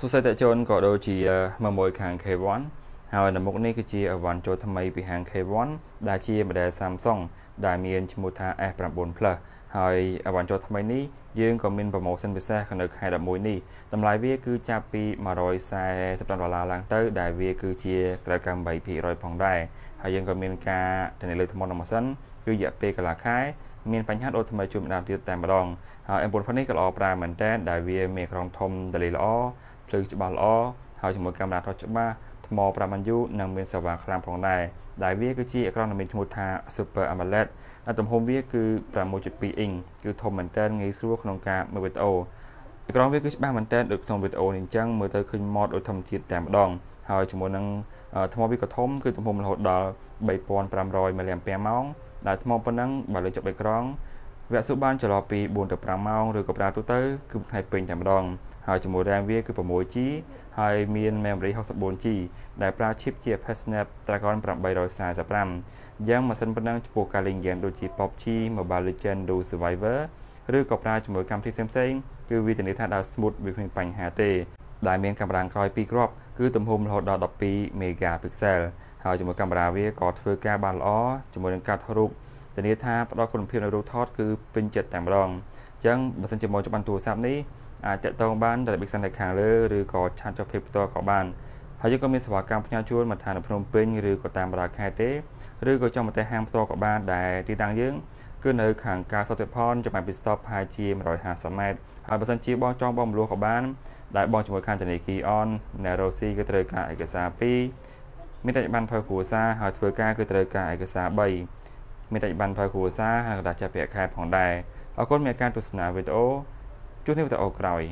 សួស្ដីតេជជនក៏ដូចជាមកមួយខាង K1 ហើយនៅមុខនេះគឺជាអវ៉ាន់ចូលថ្មីពីហាង K1 ដែលជា model Samsung ដែលមានឈ្មោះថា S9 Plus ហើយអវ៉ាន់ចូលថ្មីនេះយើងក៏មាន promotion ពិសេសនៅខែ11នេះតម្លៃវាគឺចាប់ពី145ដុល្លារឡើងទៅ ដែលវាគឺជាក្រៅកម្ម8%ផងដែរហើយយើងក៏មានការធានាលើថ្មរបស់ម៉ាស៊ីនគឺរយៈពេលកន្លះខែ មានបញ្ហាដូរថ្មីជួបម្ដងទៀតតែម្ដងហើយ M4 នេះក៏ល្អប្រើមែនតើដែលវាមានក្រុងធំដលីល្អភ្លឺច្បាស់ល្អហើយជាមួយកាមេរ៉ាថតច្បាស់ថ្ម 5U និងមានសេវាខ្លាំងផងដែរដែលវាគឺជាអេក្រង់ដែលមានឈ្មោះថា Super AMOLED ដែលទំហំវាគឺ6.2អ៊ីងគឺធំមែនទែនងាយស្រួលក្នុងការមើលវីដេអូអេក្រង់វាគឺច្បាស់មែនទែនដូចក្នុងវីដេអូនេះអញ្ចឹងមើលទៅឃើញម៉ូតដូចធម្មជាតិតែម្ដង ហើយជាមួយនឹងថ្មវាក៏ធំគឺទំហំរហូតដល់3500 mAh ដែលថ្មប៉ុណ្ណឹងបើលើចុចអេក្រង់វគ្គសួរបានចន្លោះពី4ទៅ5ម៉ោងឬក៏ប្រាទូទៅគឺថ្ងៃពេញតែម្ដងហើយជាមួយ RAM វាគឺ 6G ហើយមាន memory 64G ដែលប្រើ chip ជា Snapdragon 845យ៉ាងម៉ាស៊ីនប៉ុណ្ណឹងចំពោះការលេងហ្គេមដូចជា PUBG Mobile Legends Do Survivor ឬក៏ប្រើជាមួយកម្មវិធីផ្សេងៗគឺវាធានាថាដើរ smooth វាគ្មានបញ្ហាទេដែលមានកាមេរ៉ាក្រោយ2គ្រាប់គឺទំហំរហូតដល់12 megapixel ហើយជាមួយកាមេរ៉ាវាក៏ធ្វើការបានល្អជាមួយនឹងការថតរូបធានាថាផ្ដល់គុណភាពនៅរូបថតគឺពេញចិត្តតែម្ដងអញ្ចឹងបើសិនជាមកច្បាស់ទូរស័ព្ទនេះអាចតកតងបានដល់ Big Sun នៅខាងលើឬក៏ឆាតចុះភាពផ្ទាល់ក៏បានហើយយើងក៏មានសេវាកម្មផ្ញើជូនមកឋានភ្នំពេញឬក៏តាមបណ្ដាខេត្តទេឬក៏ចុះមកតែហាងផ្ទាល់ក៏បានដែលទីតាំងយើង គឺនៅ ខាងការសតិផលចំណាយពី stop ប្រហែលជា150ម៉ែត្រហើយបើសិនជាបងចង់បងមលួក៏បាន ដែលបងជាមួយខាងធនាគារ On Nerosi គឺត្រូវការឯកសារ2មានតែបានផលគ្រួសារហើយធ្វើការគឺត្រូវការឯកសារ3មានតែបានផលគ្រួសារហើយក៏ដាក់ចាត់ពាក្យខែផងដែរអរគុណអ្នកការទស្សនាវីដេអូជួបគ្នាវីដេអូក្រោយ